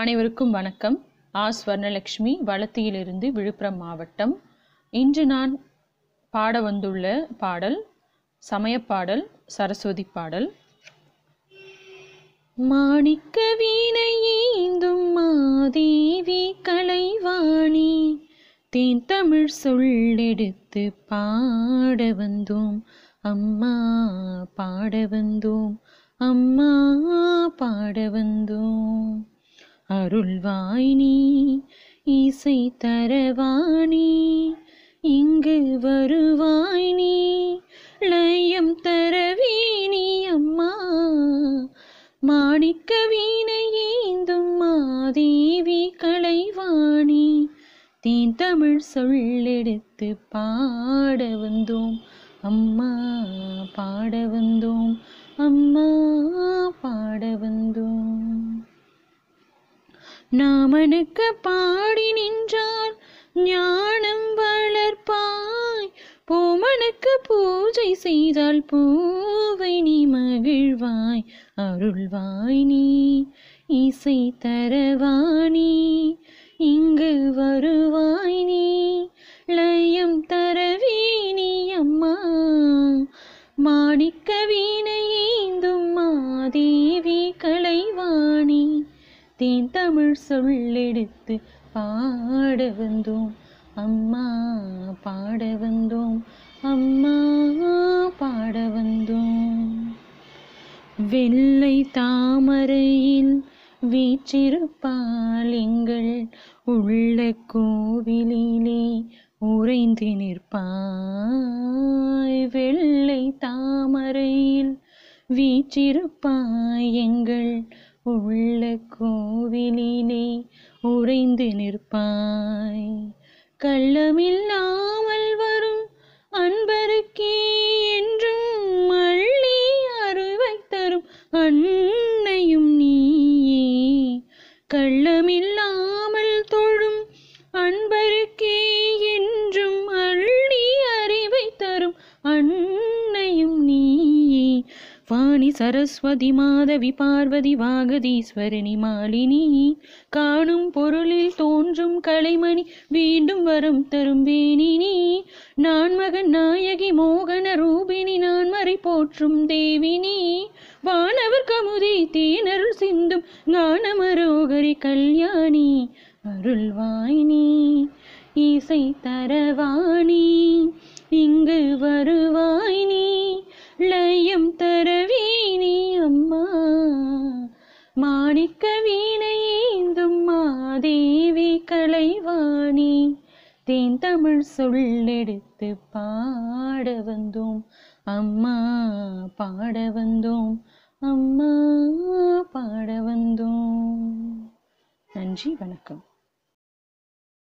அனைவருக்கும் வணக்கம் ஆ ஸ்வர்ணலக்ஷ்மி வளத்தியிலிருந்து விழுப்புரம் மாவட்டம் இன்று நான் பாட வந்துள்ள பாடல் சமயப்பாடல் சரஸ்வதி பாடல் மாணிக்க வீணையீந்தும் மாதேவி கலைவாணி தேன் தமிழ் சொல்லெடுத்து பாட வந்தோம் அம்மா பாட வந்தோம் அம்மா பாட வந்தோம் அருள்வாயினி இசை தரவாணி இங்கு வருவாயினி லயம் தரவீணி அம்மா மாணிக்க வீணையேந்தும் மாதேவி கலைவாணி தீன் தமிழ் சொல்லெடுத்து பாட வந்தோம் அம்மா நாமனுக்கு பாடி நின்றால் ஞானம் வளர்ப்பாய் பூமனுக்கு பூஜை செய்தால் பூவை நீ மகிழ்வாய் அருள்வாய் நீ இசை தரவாணி இங்கு வருவாய் நீ சொல்லெடுத்து பாட வந்தோம் அம்மா பாட வந்தோம் அம்மா பாட வந்தோம் வெள்ளை தாமரையில் வீச்சிருப்பால் எங்கள் உள்ள கோவிலிலே உறைந்து நிற்பாய் வெள்ளை தாமரையில் வீச்சிருப்பாய் எங்கள் உள்ள கோவிலினை உறைந்து நிற்பாய் கள்ளமில்லாமல் வரும் அன்பருக்கே என்றும் மள்ளி அருவை தரும் அன்னையும் நீயே கள்ளமில்லாமல் தொழும் அன்பருக்கே கல்யாணி சரஸ்வதி மாதவி பார்வதி வாகதீஸ்வரணி மாலினி காணும் பொருளில் தோன்றும் கலைமணி மீண்டும் வரும் தரும் வேணினி நான் மகன் நாயகி மோகன ரூபினி நான் மறை போற்றும் தேவினி வானவர் கமுதி தேனருள் சிந்தும் ஞானமரோகரி கல்யாணி அருள்வாயினி இசை தரவாணி இங்கு வருவாய் தமிழ் சொல்லெடுத்து பாட வந்தோம் அம்மா பாட வந்தோம் அம்மா பாட வந்தோம் நன்றி வணக்கம்